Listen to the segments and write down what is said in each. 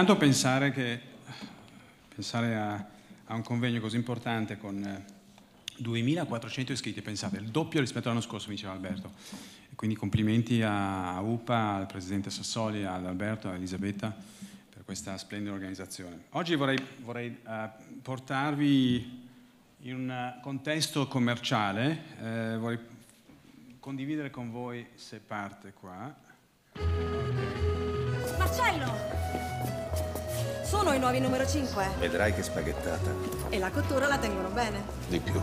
intanto pensare, che, pensare a, a, un convegno così importante con 2.400 eh, iscritti, pensate, il doppio rispetto all'anno scorso, mi diceva Alberto. quindi complimenti a, UPA, al Presidente Sassoli, ad Alberto, a Elisabetta per questa splendida organizzazione. Oggi vorrei, vorrei eh, portarvi in un contesto commerciale, eh, vorrei condividere con voi se parte qua. Marcello! Sono i nuovi numero 5. Vedrai che spaghettata. E la cottura la tengono bene. Di più.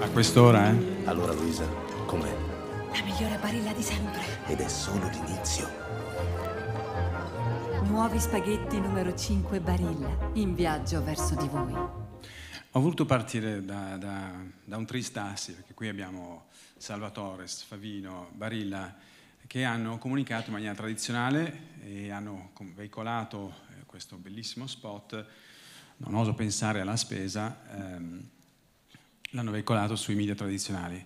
A quest'ora, eh? Allora, Luisa, com'è? La migliore barilla di sempre. Ed è solo l'inizio. Nuovi spaghetti numero 5 Barilla, in viaggio verso di voi. Ho voluto partire da, da, da un tristassi, perché qui abbiamo Salvatore, Favino, Barilla, che hanno comunicato in maniera tradizionale e hanno veicolato eh, questo bellissimo spot, non oso pensare alla spesa, ehm, l'hanno veicolato sui media tradizionali.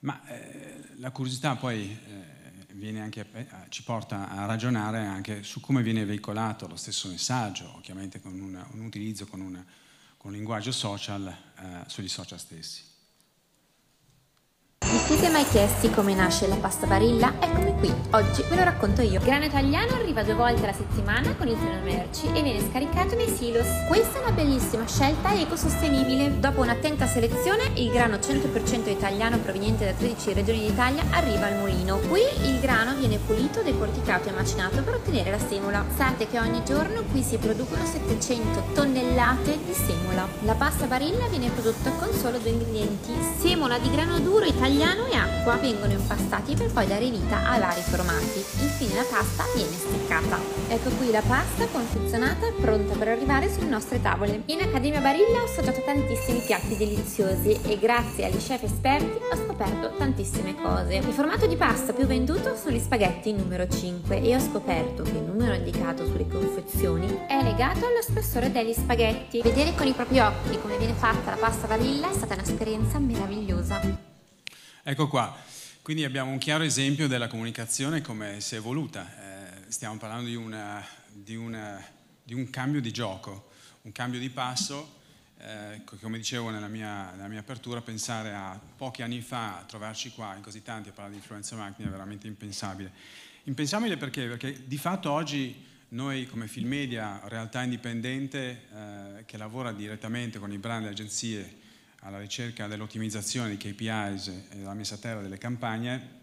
Ma eh, la curiosità poi eh, anche, eh, ci porta a ragionare anche su come viene veicolato lo stesso messaggio, ovviamente con un, un utilizzo, con una con linguaggio social eh, sui social stessi siete mai chiesti come nasce la pasta barilla? Eccomi qui, oggi ve lo racconto io. Il Grano italiano arriva due volte alla settimana con il treno merci e viene scaricato nei silos. Questa è una bellissima scelta ecosostenibile. Dopo un'attenta selezione, il grano 100% italiano proveniente da 13 regioni d'Italia arriva al mulino. Qui il grano viene pulito, decorticato e macinato per ottenere la semola. Sate che ogni giorno qui si producono 700 tonnellate di semola. La pasta barilla viene prodotta con solo due ingredienti: semola di grano duro italiano grano e acqua vengono impastati per poi dare vita a vari formati. Infine la pasta viene steccata. Ecco qui la pasta confezionata e pronta per arrivare sulle nostre tavole. In Accademia Barilla ho assaggiato tantissimi piatti deliziosi e grazie agli chef esperti ho scoperto tantissime cose. Il formato di pasta più venduto sono gli spaghetti numero 5 e ho scoperto che il numero indicato sulle confezioni è legato allo spessore degli spaghetti. Vedere con i propri occhi come viene fatta la pasta Barilla è stata un'esperienza meravigliosa. Ecco qua, quindi abbiamo un chiaro esempio della comunicazione come si è evoluta. Eh, stiamo parlando di, una, di, una, di, un cambio di gioco, un cambio di passo. Eh, come dicevo nella mia, nella mia, apertura, pensare a pochi anni fa, a trovarci qua in così tanti a parlare di influenza marketing è veramente impensabile. Impensabile perché? Perché di fatto oggi noi come film media, realtà indipendente eh, che lavora direttamente con i brand e le agenzie alla ricerca dell'ottimizzazione di KPIs e della messa a terra delle campagne,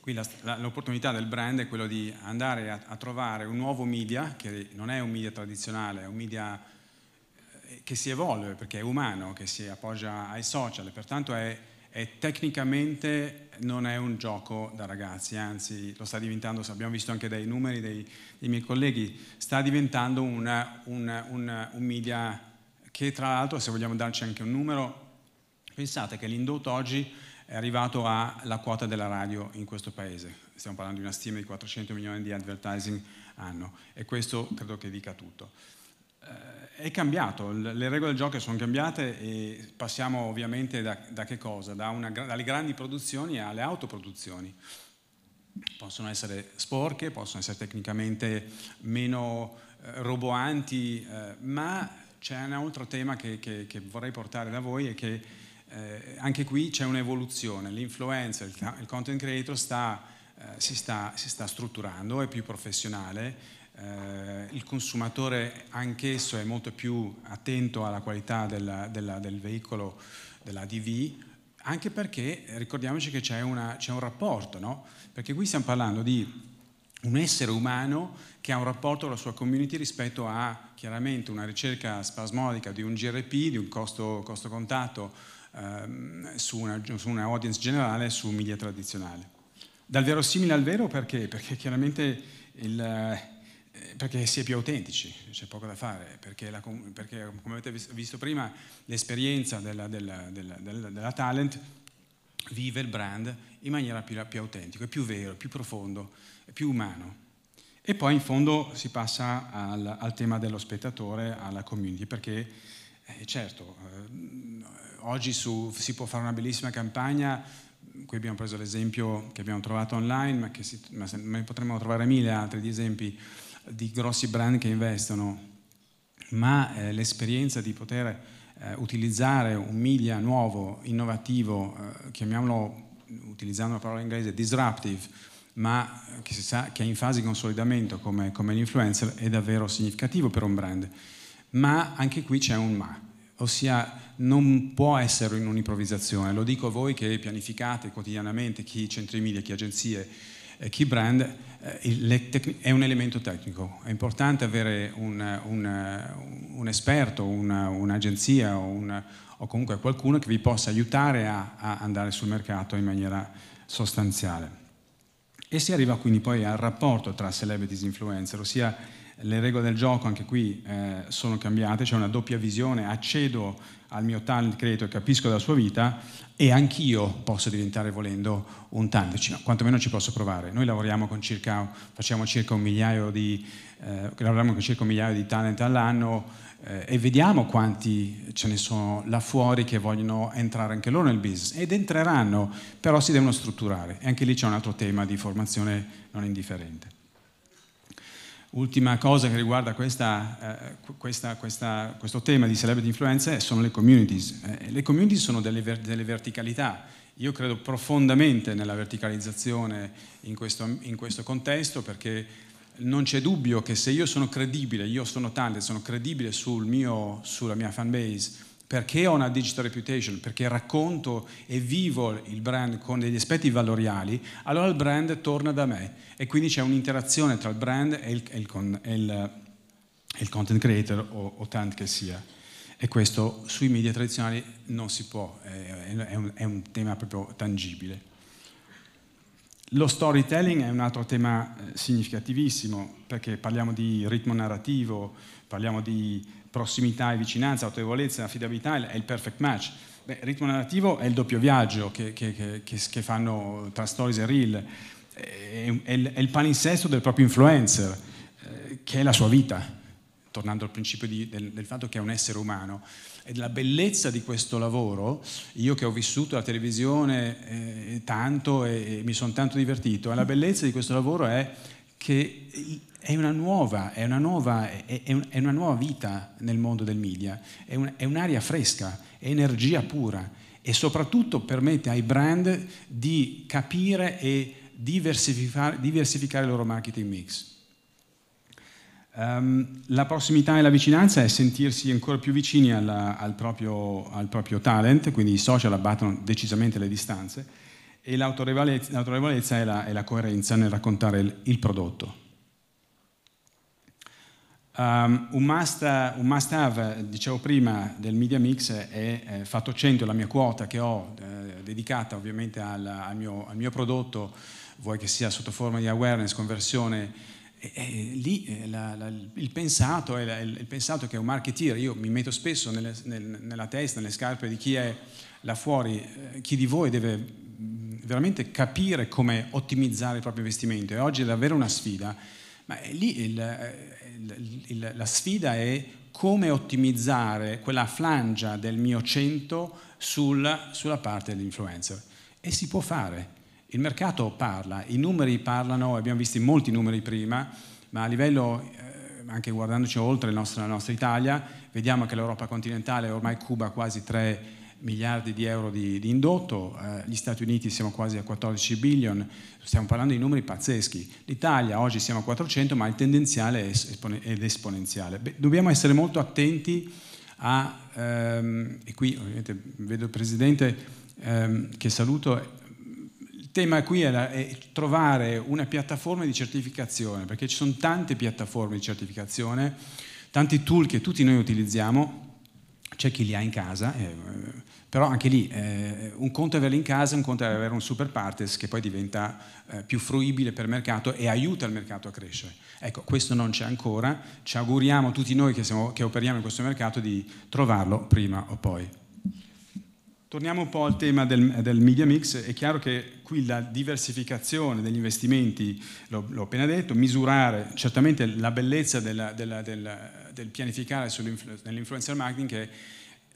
qui l'opportunità del brand è quella di andare a, a, trovare un nuovo media, che non è un media tradizionale, è un media eh, che si evolve perché è umano, che si appoggia ai social, pertanto è, è tecnicamente non è un gioco da ragazzi, anzi lo sta diventando, abbiamo visto anche dai numeri dei, dei miei colleghi, sta diventando una, una, una, un media che tra l'altro, se vogliamo darci anche un numero, pensate che l'indotto oggi è arrivato alla quota della radio in questo paese. Stiamo parlando di una stima di 400 milioni di advertising anno e questo credo che dica tutto. Eh, è cambiato, le regole del gioco sono cambiate e passiamo ovviamente da, da che cosa? Da una, dalle grandi produzioni alle autoproduzioni. Possono essere sporche, possono essere tecnicamente meno eh, roboanti, eh, ma c'è un altro tema che, che, che, vorrei portare da voi e che eh, anche qui c'è un'evoluzione, l'influencer, il, il content creator sta, eh, si, sta, si, sta, strutturando, è più professionale, eh, il consumatore anch'esso è molto più attento alla qualità della, della, del veicolo, della DV, anche perché ricordiamoci che c'è, una, c'è un rapporto, no? perché qui stiamo parlando di un essere umano che ha un rapporto con la sua community rispetto a chiaramente una ricerca spasmodica di un GRP, di un costo, costo contatto ehm, su, una, su, una, audience generale, su media tradizionale. Dal verosimile al vero perché? Perché chiaramente il, eh, perché si è più autentici, c'è poco da fare, perché, la, perché come avete visto prima l'esperienza della, della, della, della talent vive il brand in maniera più, più autentica, più vero, più profondo, più umano. E poi in fondo si passa al, al tema dello spettatore, alla community, perché eh, certo, eh, oggi su, si può fare una bellissima campagna, qui abbiamo preso l'esempio che abbiamo trovato online, ma, si, ma, ma potremmo trovare mille altri di esempi di grossi brand che investono, ma eh, l'esperienza di poter eh, utilizzare un media nuovo, innovativo, eh, chiamiamolo, utilizzando la parola inglese, disruptive, ma eh, che, sa, che è in fase di consolidamento come, come l'influencer, è davvero significativo per un brand. Ma anche qui c'è un ma, ossia non può essere in un'improvvisazione. Lo dico a voi che pianificate quotidianamente chi centri media, chi agenzie, eh, key brand eh, è un elemento tecnico, è importante avere un, un, eh, un esperto, una, un'agenzia un, o, comunque qualcuno che vi possa aiutare a, a, andare sul mercato in maniera sostanziale. E si arriva quindi poi al rapporto tra celebrities e influencer, ossia le regole del gioco anche qui eh, sono cambiate, c'è una doppia visione, accedo al mio talent e capisco la sua vita e anch'io posso diventare volendo un talent, no, quantomeno ci posso provare. Noi lavoriamo con circa, facciamo circa un migliaio di, eh, lavoriamo con circa un migliaio di talent all'anno eh, e vediamo quanti ce ne sono là fuori che vogliono entrare anche loro nel business ed entreranno, però si devono strutturare e anche lì c'è un altro tema di formazione non indifferente. Ultima cosa che riguarda questa, eh, questa, questa, questo tema di celebrity influencer eh, sono le communities. Eh, le communities sono delle, ver- delle, verticalità. Io credo profondamente nella verticalizzazione in questo, in questo, contesto perché non c'è dubbio che se io sono credibile, io sono tale, sono credibile sul mio, sulla mia fanbase, perché ho una digital reputation? Perché racconto e vivo il brand con degli aspetti valoriali, allora il brand torna da me e quindi c'è un'interazione tra il brand e il, e il, e il, e il content creator o, o tant che sia. E questo sui media tradizionali non si può, è un, è un tema proprio tangibile. Lo storytelling è un altro tema eh, significativissimo perché parliamo di ritmo narrativo, parliamo di prossimità e vicinanza, autorevolezza, affidabilità è il perfect match. Beh, ritmo narrativo è il doppio viaggio che, che, che, che fanno tra stories e reel, è, è, è il palinsesto del proprio influencer, eh, che è la sua vita, tornando al principio di, del, del, fatto che è un essere umano. E della bellezza di questo lavoro, io che ho vissuto la televisione eh, tanto e, e mi sono tanto divertito, la bellezza di questo lavoro è che è una nuova, è una nuova, è, è una nuova vita nel mondo del media, è, un, è un'aria fresca, è energia pura e soprattutto permette ai brand di capire e diversificare, diversificare il loro marketing mix. Um, la prossimità e la vicinanza è sentirsi ancora più vicini alla, al, proprio, al, proprio, talent, quindi i social abbattono decisamente le distanze e l'autorevolezza, l'autorevolezza è, la, è, la, coerenza nel raccontare il, il prodotto. Um, un, must, un, must, have, dicevo prima, del media mix è eh, fatto 100, la mia quota che ho eh, dedicata ovviamente al, al, mio, al, mio, prodotto, vuoi che sia sotto forma di awareness, conversione, e, e, lì eh, la, la, il, pensato è il, il, pensato che è un marketeer, io mi metto spesso nelle, nel, nella testa, nelle scarpe di chi è là fuori, eh, chi di voi deve veramente capire come ottimizzare il proprio investimento e oggi è davvero una sfida, ma lì eh, il, il, il, la sfida è come ottimizzare quella flangia del mio 100 sul, sulla parte dell'influencer. E si può fare. Il mercato parla, i numeri parlano, abbiamo visto molti numeri prima, ma a livello, eh, anche guardandoci oltre nostro, la nostra Italia, vediamo che l'Europa continentale, ormai Cuba quasi 3 miliardi di euro di, di indotto, eh, gli Stati Uniti siamo quasi a 14 billion, stiamo parlando di numeri pazzeschi, l'Italia oggi siamo a 400 ma il tendenziale è espone- ed esponenziale. Beh, dobbiamo essere molto attenti a, ehm, e qui ovviamente vedo il Presidente ehm, che saluto, il tema qui è, la, è trovare una piattaforma di certificazione, perché ci sono tante piattaforme di certificazione, tanti tool che tutti noi utilizziamo c'è chi li ha in casa, eh, però anche lì eh, un conto è averli in casa, un conto è avere un super partes che poi diventa eh, più fruibile per il mercato e aiuta il mercato a crescere. Ecco, questo non c'è ancora, ci auguriamo tutti noi che, siamo, che operiamo in questo mercato di trovarlo prima o poi. Torniamo un po' al tema del, del, media mix, è chiaro che qui la diversificazione degli investimenti, l'ho, l'ho appena detto, misurare certamente la bellezza della, della, della, del pianificare nell'influencer marketing che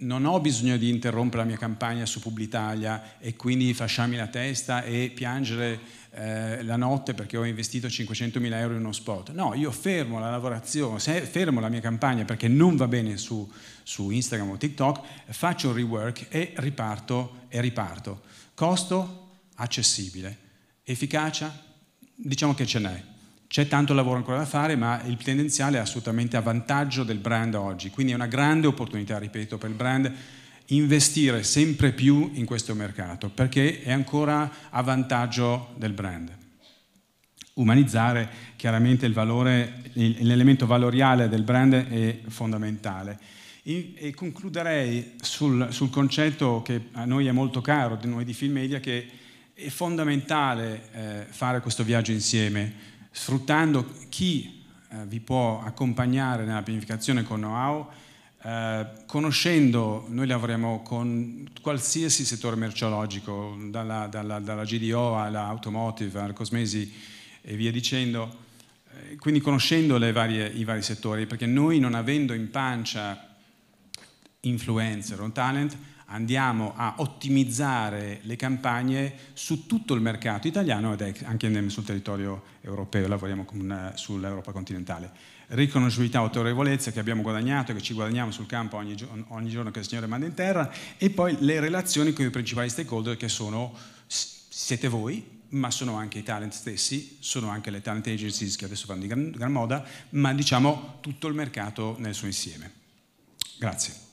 non ho bisogno di interrompere la mia campagna su Publitalia e quindi fasciarmi la testa e piangere eh, la notte perché ho investito 500.000 euro in uno spot. No, io fermo la lavorazione, fermo la mia campagna perché non va bene su, su Instagram o TikTok, faccio un rework e riparto e riparto. Costo accessibile, efficacia diciamo che ce n'è, c'è tanto lavoro ancora da fare, ma il tendenziale è assolutamente a vantaggio del brand oggi, quindi è una grande opportunità, ripeto, per il brand investire sempre più in questo mercato, perché è ancora a vantaggio del brand. Umanizzare chiaramente il valore, l'elemento valoriale del brand è fondamentale. E concluderei sul, sul concetto che a noi è molto caro, di noi di Film Media, che è fondamentale eh, fare questo viaggio insieme sfruttando chi eh, vi può accompagnare nella pianificazione con know-how, eh, conoscendo, noi lavoriamo con qualsiasi settore merceologico, dalla, dalla, dalla GDO all'automotive, al cosmesi e via dicendo, eh, quindi conoscendo varie, i vari settori, perché noi non avendo in pancia influencer o talent, andiamo a ottimizzare le campagne su tutto il mercato italiano ed anche sul territorio europeo, lavoriamo eh, sull'Europa continentale. Riconoscibilità, autorevolezza che abbiamo guadagnato e che ci guadagniamo sul campo ogni, ogni giorno che il Signore manda in terra e poi le relazioni con i principali stakeholder che sono siete voi, ma sono anche i talent stessi, sono anche le talent agencies che adesso fanno di gran, gran moda, ma diciamo tutto il mercato nel suo insieme. Grazie.